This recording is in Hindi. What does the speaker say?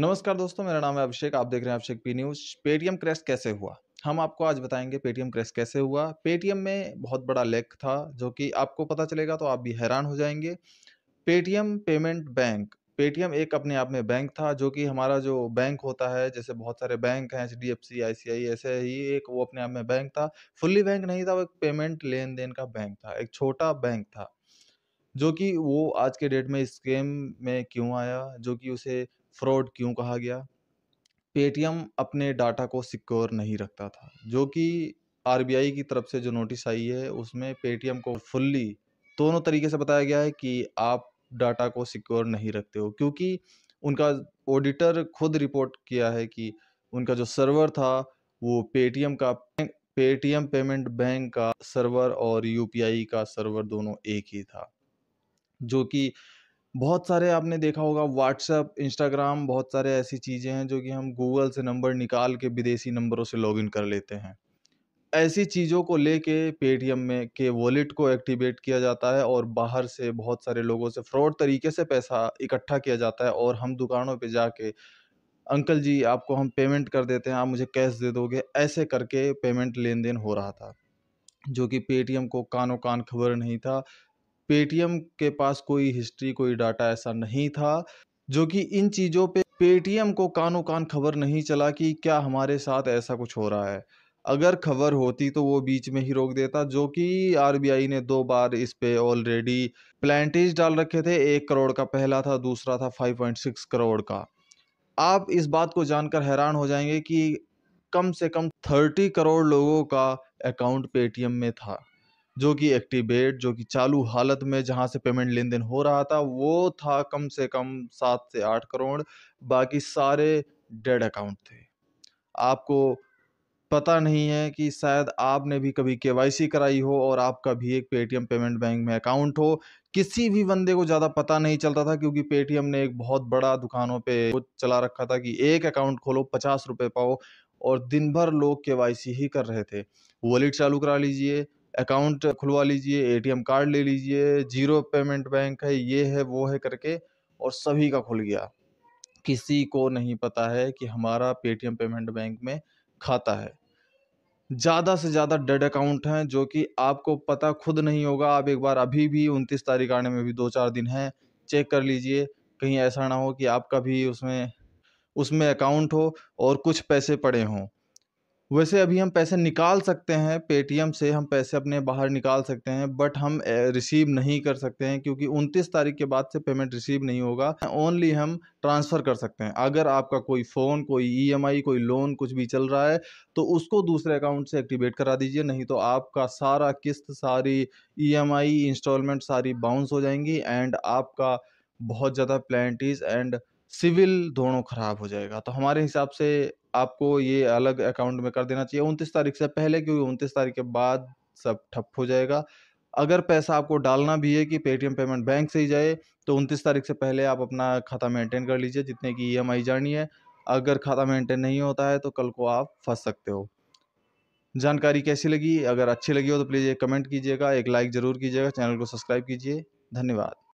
नमस्कार दोस्तों मेरा नाम है अभिषेक आप देख रहे हैं Abhishek P news Paytm crash कैसे हुआ हम आपको आज बताएंगे पेटीएम क्रैश कैसे हुआ पेटीएम में बहुत बड़ा लेक था जो कि आपको पता चलेगा तो आप भी हैरान हो जाएंगे पेटीएम पेमेंट बैंक पेटीएम एक अपने आप में बैंक था जो कि हमारा जो बैंक होता है जैसे बहुत सारे बैंक हैं H D F C I C I ऐसे ही एक वो अपने आप में बैंक था फुल्ली बैंक नहीं था वो एक पेमेंट लेन देन का बैंक था एक छोटा बैंक था जो कि वो आज के डेट में स्कैम में क्यों आया जो कि उसे फ्रॉड क्यों कहा गया पेटीएम अपने डाटा को सिक्योर नहीं रखता था जो कि आर की तरफ से जो नोटिस आई है उसमें पेटीएम को फुल्ली दोनों तरीके से बताया गया है कि आप डाटा को सिक्योर नहीं रखते हो क्योंकि उनका ऑडिटर खुद रिपोर्ट किया है कि उनका जो सर्वर था वो पेटीएम का पेटीएम पेमेंट बैंक का सर्वर और यूपीआई का सर्वर दोनों एक ही था जो कि बहुत सारे आपने देखा होगा व्हाट्सएप इंस्टाग्राम बहुत सारे ऐसी चीज़ें हैं जो कि हम गूगल से नंबर निकाल के विदेशी नंबरों से लॉगिन कर लेते हैं ऐसी चीज़ों को लेके पेटीएम में के वॉलेट को एक्टिवेट किया जाता है और बाहर से बहुत सारे लोगों से फ्रॉड तरीके से पैसा इकट्ठा किया जाता है और हम दुकानों पे जाके अंकल जी आपको हम पेमेंट कर देते हैं आप मुझे कैश दे दोगे ऐसे करके पेमेंट लेन देन हो रहा था जो कि पेटीएम को कानो कान खबर नहीं था पेटीएम के पास कोई हिस्ट्री कोई डाटा ऐसा नहीं था जो कि इन चीज़ों पे पेटीएम को कानों कान खबर नहीं चला कि क्या हमारे साथ ऐसा कुछ हो रहा है अगर खबर होती तो वो बीच में ही रोक देता जो कि आरबीआई ने दो बार इस पे ऑलरेडी प्लान्टज डाल रखे थे एक करोड़ का पहला था दूसरा था 5.6 करोड़ का आप इस बात को जानकर हैरान हो जाएंगे कि कम से कम 30 करोड़ लोगों का अकाउंट पेटीएम में था जो कि एक्टिवेट जो कि चालू हालत में जहां से पेमेंट लेन देन हो रहा था वो था कम से कम सात से आठ करोड़ बाकी सारे डेड अकाउंट थे आपको पता नहीं है कि शायद आपने भी कभी के कराई हो और आपका भी एक पेटीएम पेमेंट बैंक में अकाउंट हो किसी भी बंदे को ज़्यादा पता नहीं चलता था क्योंकि पेटीएम ने एक बहुत बड़ा दुकानों पे चला रखा था कि एक अकाउंट खोलो पचास रुपये पाओ और दिन भर लोग के ही कर रहे थे वॉलेट चालू करा लीजिए अकाउंट खुलवा लीजिए एटीएम कार्ड ले लीजिए जीरो पेमेंट बैंक है ये है वो है करके और सभी का खुल गया किसी को नहीं पता है कि हमारा पेटीएम पेमेंट बैंक में खाता है ज़्यादा से ज़्यादा डेड अकाउंट हैं जो कि आपको पता खुद नहीं होगा आप एक बार अभी भी उनतीस तारीख आने में भी दो चार दिन हैं चेक कर लीजिए कहीं ऐसा ना हो कि आपका भी उसमें उसमें अकाउंट हो और कुछ पैसे पड़े हों वैसे अभी हम पैसे निकाल सकते हैं पेटीएम से हम पैसे अपने बाहर निकाल सकते हैं बट हम रिसीव नहीं कर सकते हैं क्योंकि 29 तारीख के बाद से पेमेंट रिसीव नहीं होगा ओनली हम ट्रांसफ़र कर सकते हैं अगर आपका कोई फ़ोन कोई ईएमआई कोई लोन कुछ भी चल रहा है तो उसको दूसरे अकाउंट से एक्टिवेट करा दीजिए नहीं तो आपका सारा किस्त सारी ई इंस्टॉलमेंट सारी बाउंस हो जाएंगी एंड आपका बहुत ज़्यादा प्लान्टीज एंड सिविल दोनों खराब हो जाएगा तो हमारे हिसाब से आपको ये अलग अकाउंट में कर देना चाहिए उनतीस तारीख से पहले क्योंकि उनतीस तारीख के बाद सब ठप हो जाएगा अगर पैसा आपको डालना भी है कि पेटीएम पेमेंट बैंक से ही जाए तो उनतीस तारीख से पहले आप अपना खाता मेंटेन कर लीजिए जितने की ई e जानी है अगर खाता मेंटेन नहीं होता है तो कल को आप फंस सकते हो जानकारी कैसी लगी अगर अच्छी लगी हो तो प्लीज़ एक कमेंट कीजिएगा एक लाइक ज़रूर कीजिएगा चैनल को सब्सक्राइब कीजिए धन्यवाद